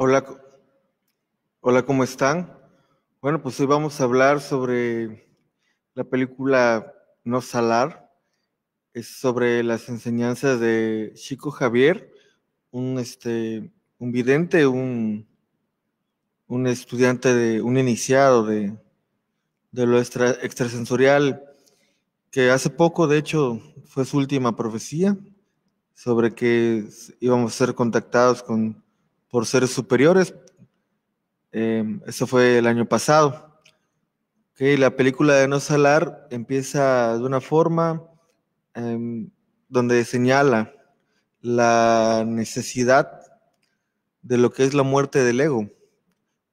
Hola, hola, ¿cómo están? Bueno, pues hoy vamos a hablar sobre la película No Salar, es sobre las enseñanzas de Chico Javier, un, este, un vidente, un, un estudiante, de, un iniciado de, de lo extrasensorial, que hace poco, de hecho, fue su última profecía sobre que íbamos a ser contactados con por seres superiores. Em, eso fue el año pasado. la película de No Salar empieza de una forma em, donde señala la necesidad de lo que es la muerte del ego,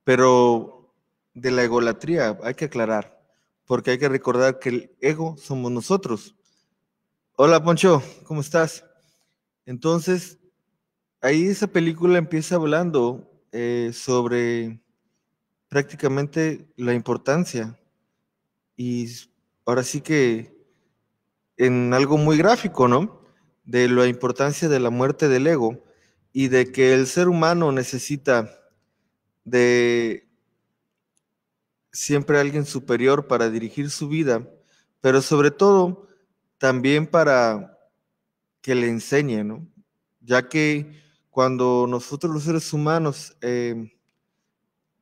pero de la egolatría, hay que aclarar, porque hay que recordar que el ego somos nosotros. Hola Poncho, ¿cómo estás? Entonces, ahí esa película empieza hablando eh, sobre prácticamente la importancia y ahora sí que en algo muy gráfico, ¿no? De la importancia de la muerte del ego y de que el ser humano necesita de siempre alguien superior para dirigir su vida, pero sobre todo también para que le enseñe, ¿no? Ya que cuando nosotros los seres humanos em,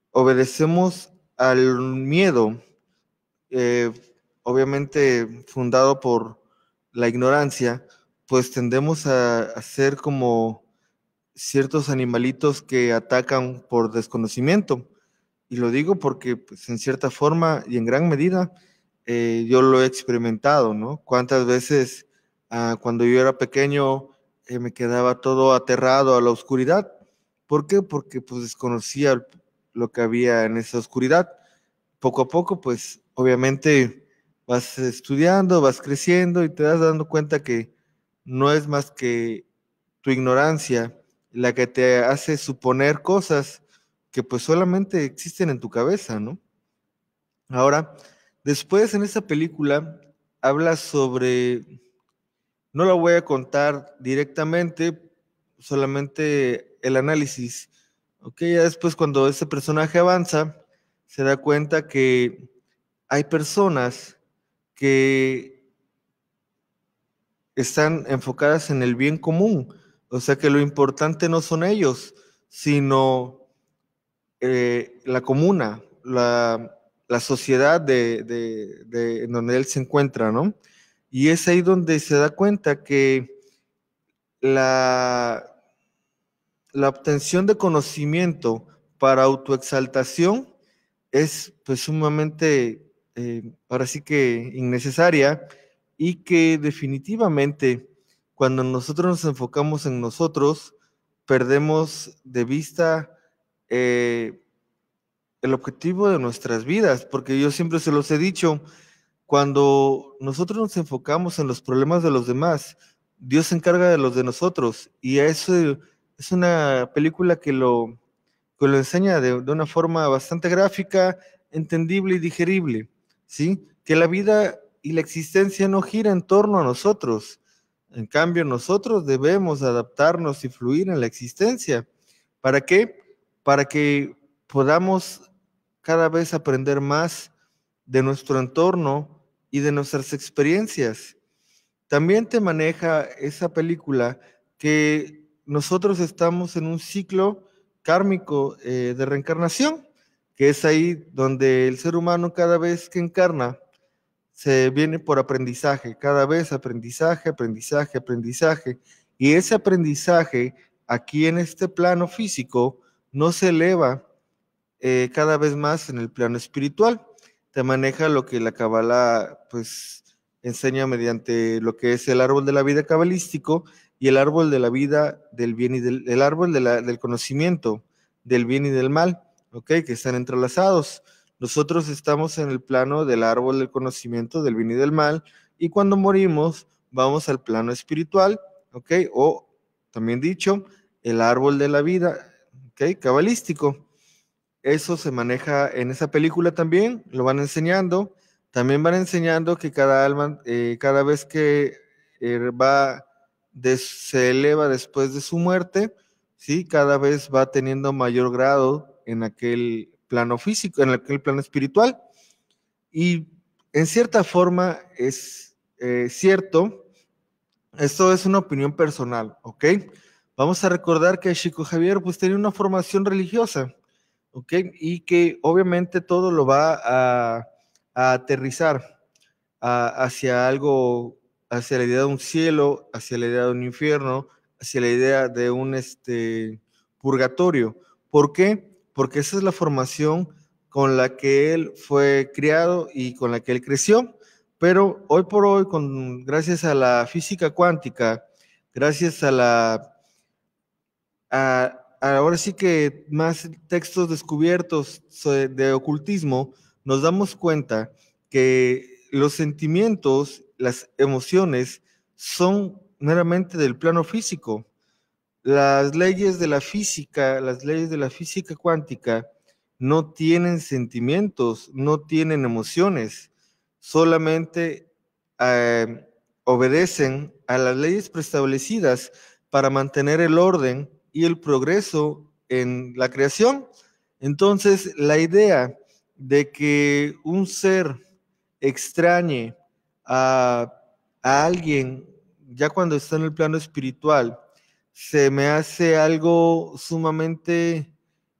obedecemos al miedo, eh, obviamente fundado por la ignorancia, pues tendemos a, ser como ciertos animalitos que atacan por desconocimiento. Y lo digo porque pues, en cierta forma y en gran medida eh, yo lo he experimentado, ¿no? Cuántas veces ah, cuando yo era pequeño eh, me quedaba todo aterrado a la oscuridad. ¿Por qué? Porque pues desconocía lo que había en esa oscuridad. Poco a poco, pues obviamente vas estudiando, vas creciendo y te das dando cuenta que no es más que tu ignorancia la que te hace suponer cosas que pues solamente existen en tu cabeza, ¿no? Ahora, después en esa película habla sobre no lo voy a contar directamente, solamente el análisis. Ok, ya después cuando ese personaje avanza, se da cuenta que hay personas que están enfocadas en el bien común. O sea que lo importante no son ellos, sino eh, la comuna, la, sociedad de, en donde él se encuentra, ¿no? Y es ahí donde se da cuenta que la, la obtención de conocimiento para autoexaltación es pues, sumamente, eh, ahora sí que innecesaria, y que definitivamente cuando nosotros nos enfocamos en nosotros, perdemos de vista eh, el objetivo de nuestras vidas, porque yo siempre se los he dicho, cuando nosotros nos enfocamos en los problemas de los demás, Dios se encarga de los de nosotros. Y eso es una película que lo, que lo enseña de, una forma bastante gráfica, entendible y digerible. ¿sí? Que la vida y la existencia no gira en torno a nosotros. En cambio, nosotros debemos adaptarnos y fluir en la existencia. ¿Para qué? Para que podamos cada vez aprender más de nuestro entorno y de nuestras experiencias. También te maneja esa película que nosotros estamos en un ciclo kármico eh, de reencarnación, que es ahí donde el ser humano cada vez que encarna se viene por aprendizaje, cada vez aprendizaje, aprendizaje, aprendizaje. Y ese aprendizaje aquí en este plano físico no se eleva eh, cada vez más en el plano espiritual te maneja lo que la cabala, pues enseña mediante lo que es el árbol de la vida cabalístico y el árbol de la vida del bien y del árbol del conocimiento del bien y del mal, ¿ok? Que están entrelazados. Nosotros estamos en el plano del árbol del conocimiento del bien y del mal y cuando morimos vamos al plano espiritual, ¿ok? O también dicho, el árbol de la vida, ¿ok? Cabalístico. Eso se maneja en esa película también, lo van enseñando. También van enseñando que cada alma, eh, cada vez que er, va, se eleva después de su muerte, ¿sí? cada vez va teniendo mayor grado en aquel plano físico, en aquel plano espiritual. Y en cierta forma es eh, cierto, esto es una opinión personal, ¿ok? Vamos a recordar que Chico Javier pues tenía una formación religiosa ¿ok? Y que obviamente todo lo va a, aterrizar hacia algo, hacia la idea de un cielo, hacia la idea de un infierno, hacia la idea de un este, purgatorio. ¿Por qué? Porque esa es la formación con la que él fue criado y con la que él creció. Pero hoy por hoy, con, gracias a la física cuántica, gracias a la, a, ahora sí que más textos descubiertos de ocultismo, nos damos cuenta que los sentimientos, las emociones, son meramente del plano físico. Las leyes de la física, las leyes de la física cuántica, no tienen sentimientos, no tienen emociones, solamente eh, obedecen a las leyes preestablecidas para mantener el orden y el progreso en la creación. Entonces, la idea de que un ser extrañe a, alguien ya cuando está en el plano espiritual, se me hace algo sumamente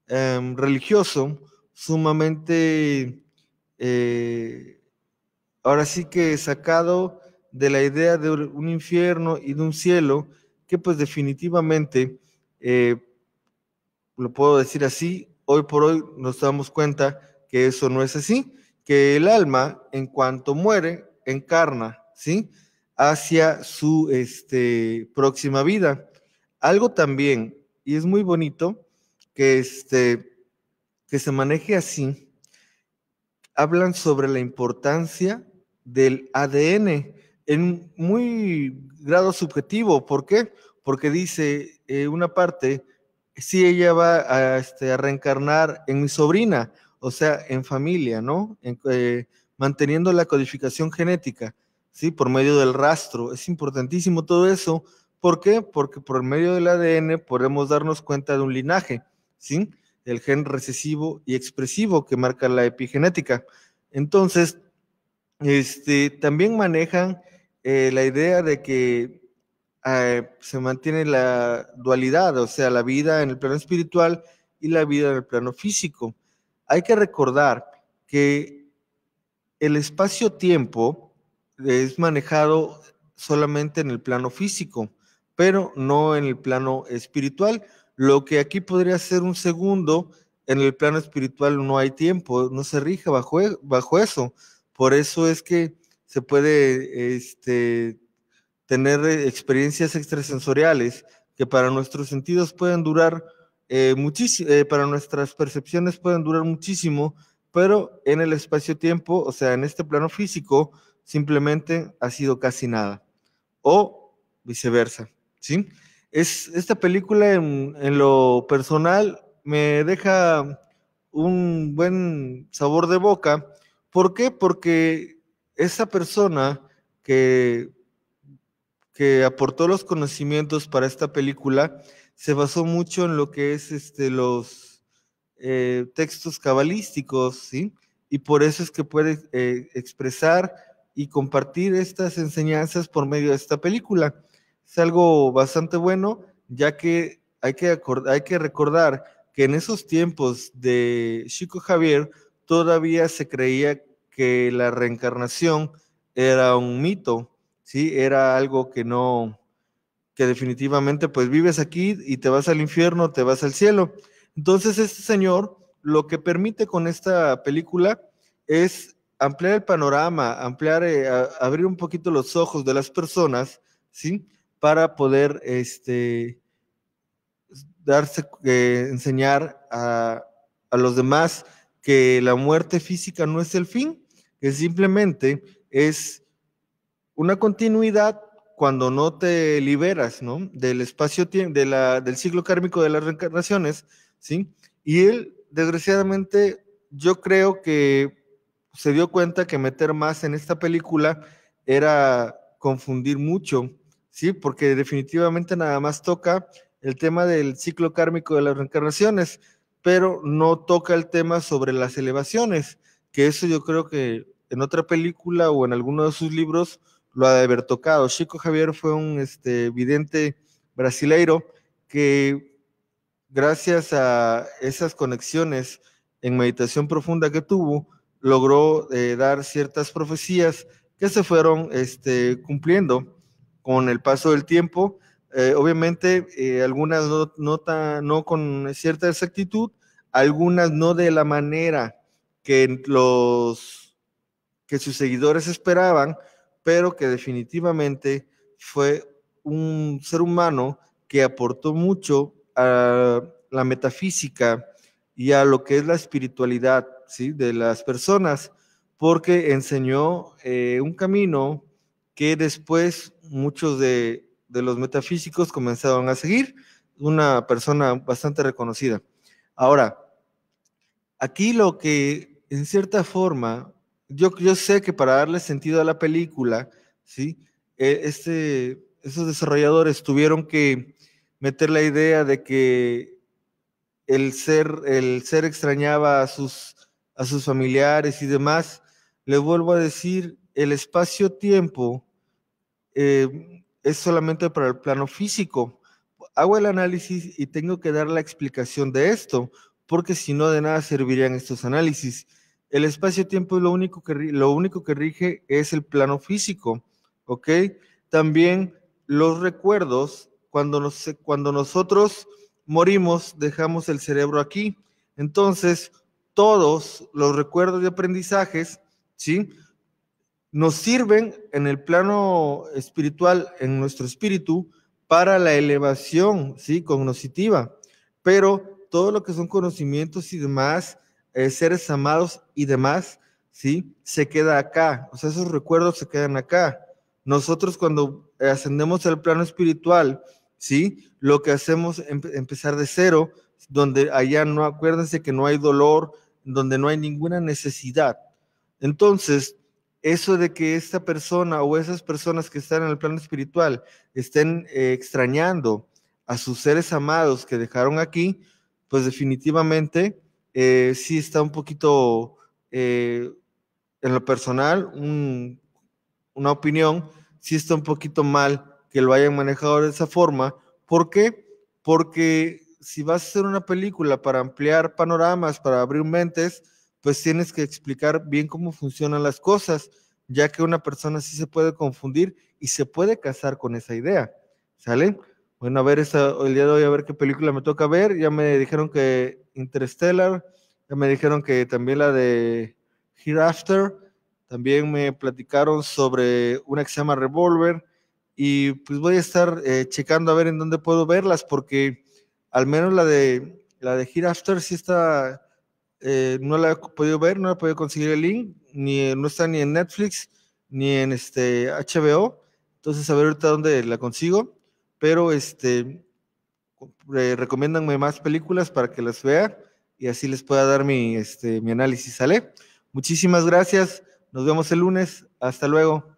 em, religioso, sumamente, eh, ahora sí que sacado de la idea de un infierno y de un cielo, que pues definitivamente eh, lo puedo decir así, hoy por hoy nos damos cuenta que eso no es así, que el alma en cuanto muere encarna, ¿sí? Hacia su este, próxima vida. Algo también, y es muy bonito, que, este, que se maneje así, hablan sobre la importancia del ADN en muy grado subjetivo. ¿Por qué? porque dice eh, una parte, si ella va este, a, reencarnar en mi sobrina, o sea, en familia, ¿no? Eh, manteniendo la codificación genética, ¿sí? Por medio del rastro. Es importantísimo todo eso. ¿Por qué? Porque por medio del ADN podemos darnos cuenta de un linaje, ¿sí? El gen recesivo y expresivo que marca la epigenética. Entonces, este, también manejan eh, la idea de que eh, se mantiene la dualidad, o sea, la vida en el plano espiritual y la vida en el plano físico. Hay que recordar que el espacio-tiempo es manejado solamente en el plano físico, pero no en el plano espiritual. Lo que aquí podría ser un segundo, en el plano espiritual no hay tiempo, no se rige bajo, e, bajo eso. Por eso es que se puede este, tener eh, experiencias extrasensoriales que para nuestros sentidos pueden durar eh, muchísimo, eh, para nuestras percepciones pueden durar muchísimo, pero en el espacio-tiempo, o sea, en este plano físico, simplemente ha sido casi nada. O viceversa, ¿sí? Es, esta película en lo personal me deja un buen sabor de boca. ¿Por qué? Porque esa persona que que aportó los conocimientos para esta película se basó mucho en lo que es este, los eh, textos cabalísticos, ¿sí? Y por eso es que puede eh, expresar y compartir estas enseñanzas por medio de esta película. Es algo bastante bueno, ya que hay que, hay que recordar que en esos tiempos de Chico Javier todavía se creía que la reencarnación era un mito, era algo que no, que definitivamente pues vives aquí y te vas al infierno, te vas al cielo. Entonces este señor lo que permite con esta película es ampliar el panorama, ampliar, eh, abrir un poquito los ojos de las personas, ¿sí? Para poder, este, darse, eh, enseñar a los demás que la muerte física no es el fin, que simplemente es una continuidad cuando no te liberas, ¿no? Del espacio de la, del ciclo kármico de las reencarnaciones, ¿sí? Y él, desgraciadamente, yo creo que se dio cuenta que meter más en esta película era confundir mucho, ¿sí? Porque definitivamente nada más toca el tema del ciclo kármico de las reencarnaciones, pero no toca el tema sobre las elevaciones, que eso yo creo que en otra película o en alguno de sus libros lo ha de haber tocado. Chico Javier fue un este, vidente brasileiro que gracias a esas conexiones en meditación profunda que tuvo, logró eh, dar ciertas profecías que se fueron este, cumpliendo con el paso del tiempo. Eh, obviamente, eh, algunas no, no, no, con cierta exactitud, algunas no de la manera que, los, que sus seguidores esperaban, pero que definitivamente fue un ser humano que aportó mucho a la metafísica y a lo que es la espiritualidad de las personas, porque enseñó eh, un camino que después muchos de los metafísicos comenzaron a seguir, una persona bastante reconocida. Ahora, aquí lo que en cierta forma yo, sé que para darle sentido a la película, ¿sí? E, este, esos desarrolladores tuvieron que meter la idea de que el ser, el ser extrañaba a sus, a sus familiares y demás. Le vuelvo a decir, el espacio-tiempo eh, es solamente para el plano físico. Hago el análisis y tengo que dar la explicación de esto, porque si no, de nada servirían estos análisis. El espacio-tiempo lo único, que, lo único que rige es el plano físico, ¿ok? También los recuerdos, cuando, cuando nosotros morimos, dejamos el cerebro aquí. Entonces, todos los recuerdos y aprendizajes, ¿sí? Nos sirven en el plano espiritual, en nuestro espíritu, para la elevación, ¿sí? Cognoscitiva. Pero todo lo que son conocimientos y demás eh, seres amados y demás, ¿sí? Se queda acá, o sea, esos recuerdos se quedan acá. Nosotros cuando eh, ascendemos al plano espiritual, ¿sí? Lo que hacemos es em, empezar de cero, donde allá no, acuérdense que no hay dolor, donde no hay ninguna necesidad. Entonces, eso de que esta persona o esas personas que están en el plano espiritual estén eh, extrañando a sus seres amados que dejaron aquí, pues definitivamente si eh, sí está un poquito, eh, en lo personal, una opinión, sí está un poquito mal que lo hayan manejado de esa forma. ¿Por qué? Porque si vas a hacer una película para ampliar panoramas, para abrir mentes, pues tienes que explicar bien cómo funcionan las cosas, ya que una persona sí se puede confundir y se puede casar con esa idea. ¿Sale? Bueno, a ver, el día de hoy a ver qué película me toca ver. Ya me dijeron que Interstellar, ya me dijeron que también la de Hereafter, también me platicaron sobre una que se llama Revolver y pues voy a estar eh, checando a ver en dónde puedo verlas porque al menos la de la de Hereafter sí está eh, no la he podido ver, no la he podido conseguir el link, ni no está ni en Netflix ni en este HBO, entonces a ver ahorita dónde la consigo pero este, eh, recomiéndanme más películas para que las vea y así les pueda dar mi, este, mi análisis, ¿sale? Muchísimas gracias, nos vemos el lunes, hasta luego.